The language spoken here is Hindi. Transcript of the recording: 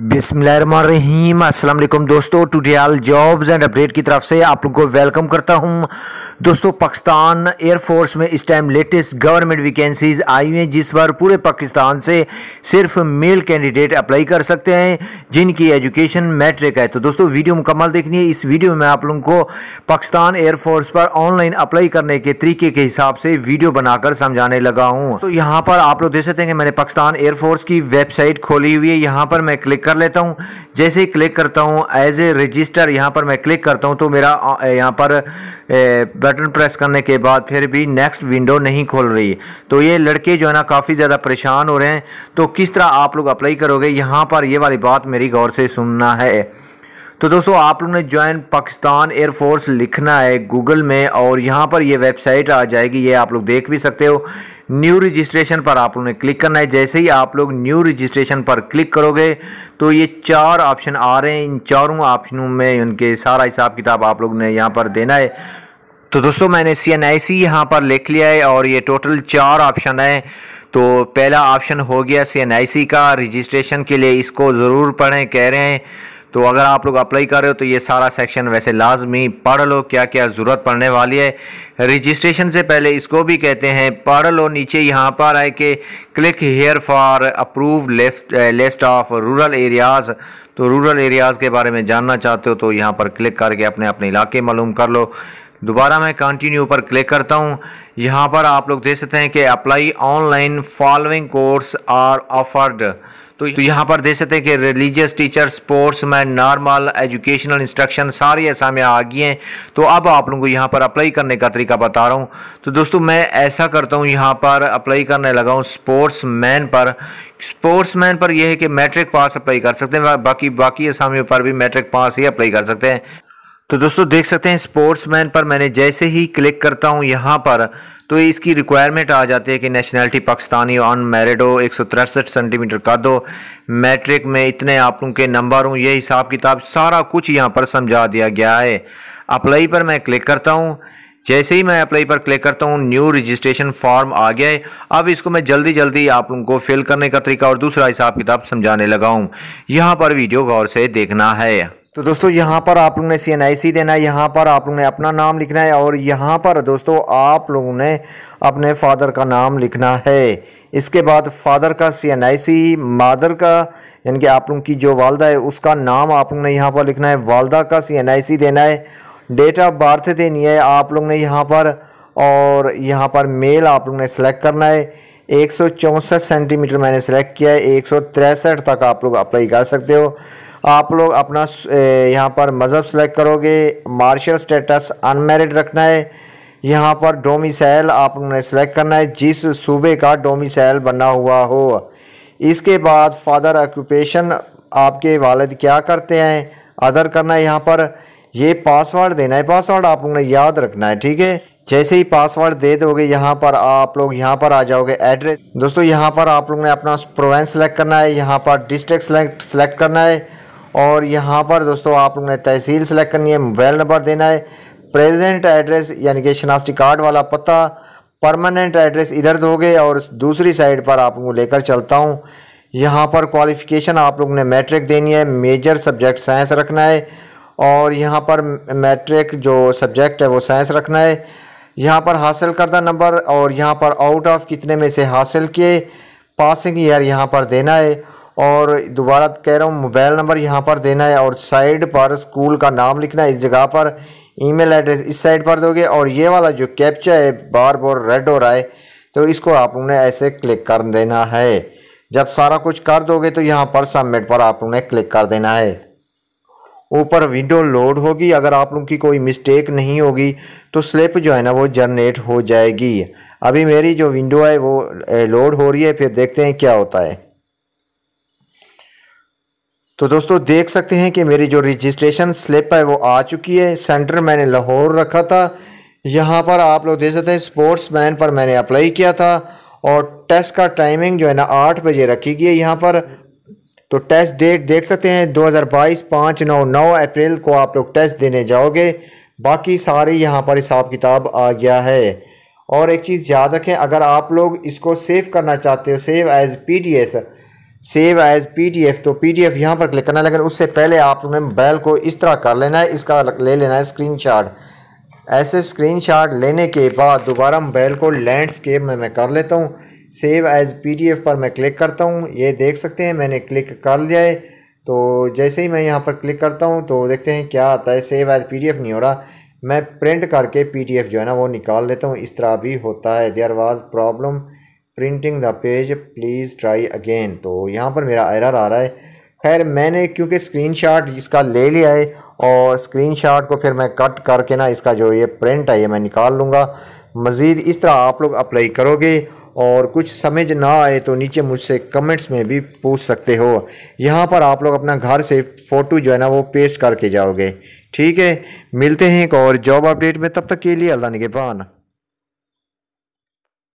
बिसमीम असलम दोस्तों टूडियल जॉब्स एंड अपडेट की तरफ से आप लोगों को वेलकम करता हूं दोस्तों पाकिस्तान एयरफोर्स में इस टाइम लेटेस्ट गवर्नमेंट वैकेंसीज आई हुई हैं जिस पर पूरे पाकिस्तान से सिर्फ मेल कैंडिडेट अप्लाई कर सकते हैं जिनकी एजुकेशन मैट्रिक है तो दोस्तों वीडियो मुकम्मल देखनी है इस वीडियो में आप लोगों को पाकिस्तान एयरफोर्स पर ऑनलाइन अप्लाई करने के तरीके के हिसाब से वीडियो बनाकर समझाने लगा हूँ तो यहाँ पर आप लोग देख सकते हैं कि मैंने पाकिस्तान एयरफोर्स की वेबसाइट खोली हुई है यहाँ पर मैं क्लिक कर लेता हूँ जैसे ही क्लिक करता हूँ एज ए रजिस्टर यहाँ पर मैं क्लिक करता हूँ तो मेरा यहाँ पर बटन प्रेस करने के बाद फिर भी नेक्स्ट विंडो नहीं खोल रही तो ये लड़के जो है ना काफ़ी ज़्यादा परेशान हो रहे हैं तो किस तरह आप लोग अप्लाई करोगे यहाँ पर ये वाली बात मेरी गौर से सुनना है तो दोस्तों आप लोगों ने ज्वाइन पाकिस्तान एयरफोर्स लिखना है गूगल में और यहाँ पर ये वेबसाइट आ जाएगी ये आप लोग देख भी सकते हो न्यू रजिस्ट्रेशन पर आप लोगों ने क्लिक करना है जैसे ही आप लोग न्यू रजिस्ट्रेशन पर क्लिक करोगे तो ये चार ऑप्शन आ रहे हैं इन चारों ऑप्शनों में उनके सारा हिसाब किताब आप लोग ने यहाँ पर देना है तो दोस्तों मैंने सी एन आई सी यहाँ पर लिख लिया है और ये टोटल चार ऑप्शन है तो पहला ऑप्शन हो गया सी एन आई सी का रजिस्ट्रेशन के लिए इसको ज़रूर पढ़ें कह रहे हैं तो अगर आप लोग अप्लाई कर रहे हो तो ये सारा सेक्शन वैसे लाजमी पढ़ लो क्या क्या ज़रूरत पड़ने वाली है रजिस्ट्रेशन से पहले इसको भी कहते हैं पढ़ लो नीचे यहाँ पर है कि click here for approve list of rural areas तो रूरल एरियाज़ के बारे में जानना चाहते हो तो यहाँ पर क्लिक करके अपने अपने इलाके मालूम कर लो दोबारा मैं कंटिन्यू पर क्लिक करता हूँ यहाँ पर आप लोग देख सकते हैं कि apply online following course are offered तो यहाँ पर देख सकते हैं कि religious teacher sportsman normal educational instruction सारी में आ गई हैं तो अब आप लोगों को यहाँ पर अप्लाई करने का तरीका बता रहा हूँ तो दोस्तों मैं ऐसा करता हूँ यहाँ पर अप्लाई करने लगा हूँ स्पोर्ट्स मैन पर स्पोर्ट्स मैन पर यह है कि मैट्रिक पास अप्लाई कर सकते हैं बाकी बाकी असामियों पर भी मैट्रिक पास ही अप्लाई कर सकते हैं तो दोस्तों देख सकते हैं स्पोर्ट्समैन पर मैंने जैसे ही क्लिक करता हूं यहां पर तो इसकी रिक्वायरमेंट आ जाती है कि नेशनैलिटी पाकिस्तानी ऑन हो एक सेंटीमीटर का दो मैट्रिक में इतने आप के नंबर हूँ ये हिसाब किताब सारा कुछ यहाँ पर समझा दिया गया है अप्लाई पर मैं क्लिक करता हूँ जैसे ही मैं अप्लाई पर क्लिक करता हूँ न्यू रजिस्ट्रेशन फॉर्म आ गया है अब इसको मैं जल्दी जल्दी आप लोगों को फिल करने का तरीका और दूसरा हिसाब किताब समझाने लगा हूँ यहाँ पर वीडियो गौर से देखना है तो दोस्तों यहाँ पर आप लोगों ने सी एन आई सी देना है यहाँ पर आप लोगों ने अपना नाम लिखना है और यहाँ पर दोस्तों आप लोगों ने अपने फादर का नाम लिखना है इसके बाद फादर का सी एन आई सी मादर का यानी कि आप लोगों की जो वालदा है उसका नाम आप लोगों ने यहाँ पर लिखना है वालदा का सी एन आई सी देना है डेट ऑफ बर्थ देनी है आप लोगों ने यहाँ पर और यहाँ पर मेल आप लोगों ने सेलेक्ट करना है एक सेंटीमीटर मैंने सेलेक्ट किया है एक तक आप लोग अप्लाई कर सकते हो आप लोग अपना यहाँ पर मज़हब सेलेक्ट करोगे मार्शल स्टेटस अनमेरिड रखना है यहाँ पर डोमिसाइल आपने सेलेक्ट करना है जिस सूबे का डोमिसाइल बना हुआ हो इसके बाद फादर ऑक्यूपेशन आपके वालद क्या करते हैं अदर करना है यहाँ पर ये पासवर्ड देना है पासवर्ड आप लोगों ने याद रखना है ठीक है जैसे ही पासवर्ड दे दोगे यहाँ पर आप लोग यहाँ पर आ जाओगे एड्रेस दोस्तों यहाँ पर आप लोग ने अपना प्रोवेंस सेलेक्ट करना है यहाँ पर डिस्ट्रिक्ट सेलेक्ट सेलेक्ट करना है और यहाँ पर दोस्तों आप लोगों ने तहसील सेलेक्ट करनी है मोबाइल नंबर देना है प्रेजेंट एड्रेस यानी कि शनाख्ती कार्ड वाला पता परमानेंट एड्रेस इधर दोगे और दूसरी साइड पर आप लोगों को लेकर चलता हूँ यहाँ पर क्वालिफ़िकेशन आप लोगों ने मैट्रिक देनी है मेजर सब्जेक्ट साइंस रखना है और यहाँ पर मैट्रिक जो सब्जेक्ट है वो साइंस रखना है यहाँ पर हासिल करदा नंबर और यहाँ पर आउट ऑफ कितने में से हासिल किए पासिंग ईयर यहाँ पर देना है और दोबारा कह रहा हूँ मोबाइल नंबर यहाँ पर देना है और साइड पर स्कूल का नाम लिखना है इस जगह पर ईमेल एड्रेस इस साइड पर दोगे और ये वाला जो कैप्चा है बार बार रेड हो रहा है तो इसको आप उन्हें ऐसे क्लिक कर देना है जब सारा कुछ कर दोगे तो यहाँ पर सबमिट पर आप उन्हें क्लिक कर देना है ऊपर विंडो लोड होगी अगर आप लोग की कोई मिस्टेक नहीं होगी तो स्लिप जो है ना वो जनरेट हो जाएगी अभी मेरी जो विंडो है वो लोड हो रही है फिर देखते हैं क्या होता है तो दोस्तों देख सकते हैं कि मेरी जो रजिस्ट्रेशन स्लिप है वो आ चुकी है सेंटर मैंने लाहौर रखा था यहाँ पर आप लोग देख सकते हैं स्पोर्ट्स मैन पर मैंने अप्लाई किया था और टेस्ट का टाइमिंग जो है ना आठ बजे रखी गई है यहाँ पर तो टेस्ट डेट देख सकते हैं 2022 पाँच नौ नौ अप्रैल को आप लोग टेस्ट देने जाओगे बाकी सारी यहाँ पर हिसाब किताब आ गया है और एक चीज़ याद रखें अगर आप लोग इसको सेव करना चाहते हो save as P save as PDF तो पीडीएफ यहाँ पर क्लिक करना है लेकिन उससे पहले आपने बैल को इस तरह कर लेना है इसका ले लेना है स्क्रीनशॉट ऐसे स्क्रीनशॉट लेने के बाद दोबारा मोबाइल को लैंडस्केप में मैं कर लेता हूँ सेव एज पीडीएफ पर मैं क्लिक करता हूँ ये देख सकते हैं मैंने क्लिक कर लिया है तो जैसे ही मैं यहाँ पर क्लिक करता हूँ तो देखते हैं क्या आता है सेव एज पीडीएफ नहीं हो रहा मैं प्रिंट करके पीडीएफ जो है ना वो निकाल लेता हूँ इस तरह भी होता है there was problem printing the page please try again तो यहाँ पर मेरा एरर आ रहा है खैर मैंने क्योंकि स्क्रीनशॉट इसका ले लिया है और स्क्रीनशॉट को फिर मैं कट करके ना इसका जो ये प्रिंट है ये मैं निकाल लूँगा मज़ीद इस तरह आप लोग अप्लाई करोगे और कुछ समझ ना आए तो नीचे मुझसे कमेंट्स में भी पूछ सकते हो यहाँ पर आप लोग अपना घर से फ़ोटो जो है ना वो पेस्ट करके जाओगे ठीक है मिलते हैं एक और जॉब अपडेट में तब तक के लिए अल्लाह निगेबान